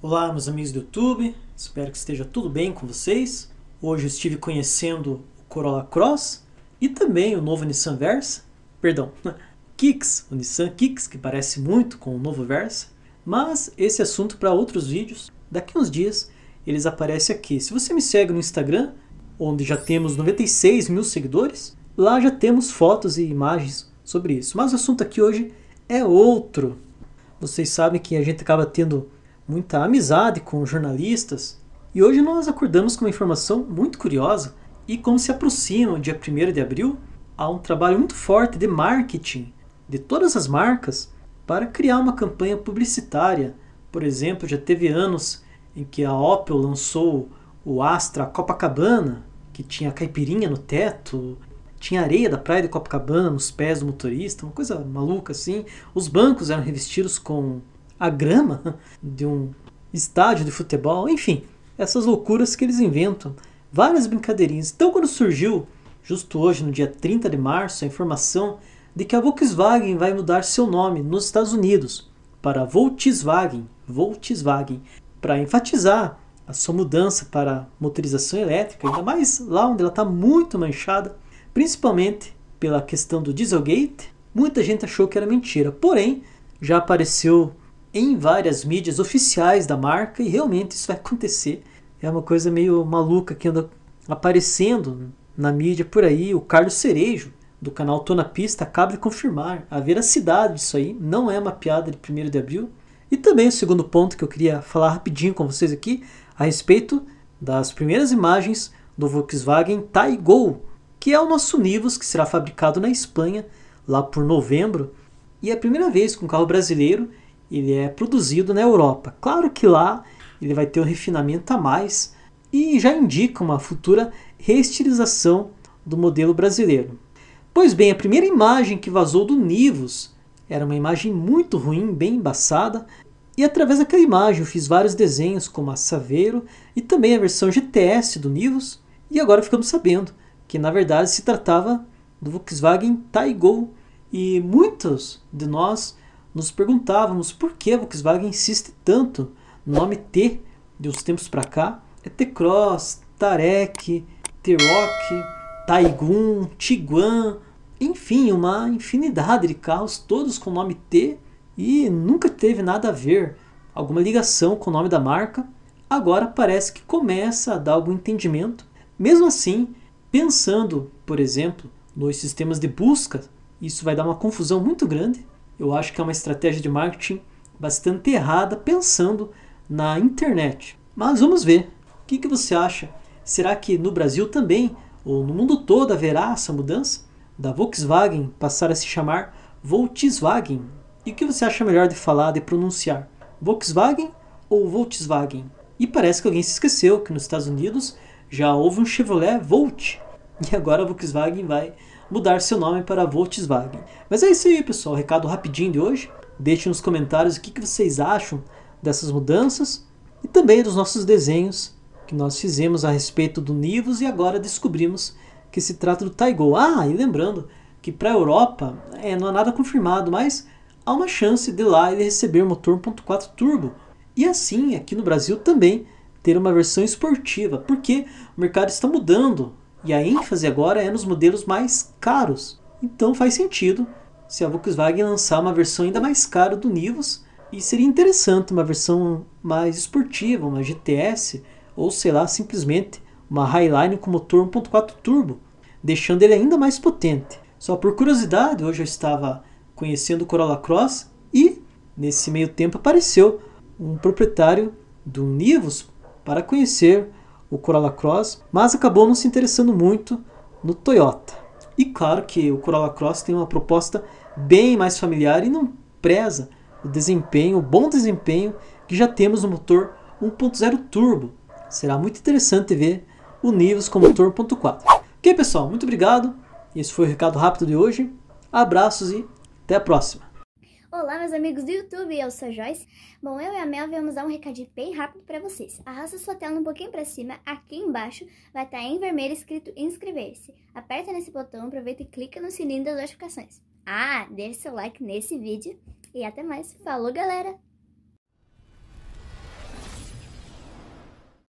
Olá, meus amigos do YouTube, espero que esteja tudo bem com vocês. Hoje eu estive conhecendo o Corolla Cross e também o novo Nissan Versa, perdão, Kicks, o Nissan Kicks, que parece muito com o novo Versa, mas esse assunto para outros vídeos. Daqui uns dias eles aparecem aqui. Se você me segue no Instagram, onde já temos 96 mil seguidores, lá já temos fotos e imagens sobre isso. Mas o assunto aqui hoje é outro. Vocês sabem que a gente acaba tendo muita amizade com jornalistas e hoje nós acordamos com uma informação muito curiosa e como se aproxima dia 1 de abril, há um trabalho muito forte de marketing de todas as marcas para criar uma campanha publicitária. Por exemplo, já teve anos em que a Opel lançou o Astra Copacabana, que tinha caipirinha no teto, tinha areia da praia de Copacabana nos pés do motorista, uma coisa maluca assim. Os bancos eram revestidos com a grama de um estádio de futebol, enfim, essas loucuras que eles inventam, várias brincadeirinhas. Então, quando surgiu, justo hoje, no dia 30 de março, a informação de que a Volkswagen vai mudar seu nome nos Estados Unidos para Volkswagen, Volkswagen, para enfatizar a sua mudança para motorização elétrica, ainda mais lá onde ela está muito manchada, principalmente pela questão do Dieselgate. Muita gente achou que era mentira, porém já apareceu em várias mídias oficiais da marca e realmente isso vai acontecer. É uma coisa meio maluca que anda aparecendo na mídia por aí. O Carlos Cerejo, do canal Tô na Pista, acaba de confirmar a veracidade disso aí. Não é uma piada de 1 de abril. E também o segundo ponto que eu queria falar rapidinho com vocês aqui a respeito das primeiras imagens do Volkswagen Taigol, que é o nosso Nivus que será fabricado na Espanha lá por novembro. E é a primeira vez que um carro brasileiro ele é produzido na Europa. Claro que lá ele vai ter um refinamento a mais e já indica uma futura reestilização do modelo brasileiro. Pois bem, a primeira imagem que vazou do Nivus era uma imagem muito ruim, bem embaçada, e através daquela imagem eu fiz vários desenhos como a Saveiro e também a versão GTS do Nivus, e agora ficamos sabendo que na verdade se tratava do Volkswagen Taigol e muitos de nós nos perguntávamos por que a Volkswagen insiste tanto no nome T de uns tempos para cá. É T-Cross, Tarek, T-Rock, Taigun, Tiguan, enfim, uma infinidade de carros, todos com o nome T e nunca teve nada a ver, alguma ligação com o nome da marca. Agora parece que começa a dar algum entendimento. Mesmo assim, pensando, por exemplo, nos sistemas de busca, isso vai dar uma confusão muito grande. Eu acho que é uma estratégia de marketing bastante errada pensando na internet. Mas vamos ver. O que, que você acha? Será que no Brasil também, ou no mundo todo, haverá essa mudança? Da Volkswagen passar a se chamar Volkswagen? E o que você acha melhor de falar, de pronunciar? Volkswagen ou Volkswagen? E parece que alguém se esqueceu que nos Estados Unidos já houve um Chevrolet Volt, e agora a Volkswagen vai mudar seu nome para Volkswagen. Mas é isso aí, pessoal. Recado rapidinho de hoje. Deixe nos comentários o que, que vocês acham dessas mudanças e também dos nossos desenhos que nós fizemos a respeito do Nivus e agora descobrimos que se trata do Taigo. Ah, e lembrando que para a Europa é, não há nada confirmado, mas há uma chance de lá ele receber o motor 1.4 turbo. E assim, aqui no Brasil também ter uma versão esportiva, porque o mercado está mudando e a ênfase agora é nos modelos mais caros. Então faz sentido se a Volkswagen lançar uma versão ainda mais cara do Nivus e seria interessante uma versão mais esportiva, uma GTS ou sei lá, simplesmente uma Highline com motor 1.4 turbo, deixando ele ainda mais potente. Só por curiosidade, hoje eu estava conhecendo o Corolla Cross e nesse meio tempo apareceu um proprietário do Nivus para conhecer o Corolla Cross, mas acabou não se interessando muito no Toyota. E claro que o Corolla Cross tem uma proposta bem mais familiar e não preza o desempenho, o bom desempenho que já temos no motor 1.0 turbo. Será muito interessante ver o Nivus com motor 1.4. Ok pessoal, muito obrigado. Esse foi o recado rápido de hoje. Abraços e até a próxima. Olá, meus amigos do YouTube, eu sou a Joyce. Bom, eu e a Mel vamos dar um recadinho bem rápido para vocês. Arrasta sua tela um pouquinho para cima, aqui embaixo vai estar tá em vermelho escrito inscrever-se. Aperta nesse botão, aproveita e clica no sininho das notificações. Ah, deixe seu like nesse vídeo e até mais. Falou, galera!